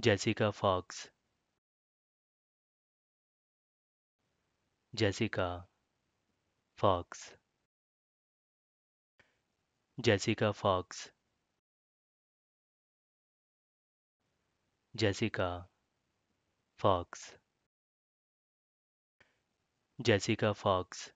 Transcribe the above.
Jessica Fox Jessica Fox Jessica Fox Jessica Fox Jessica Fox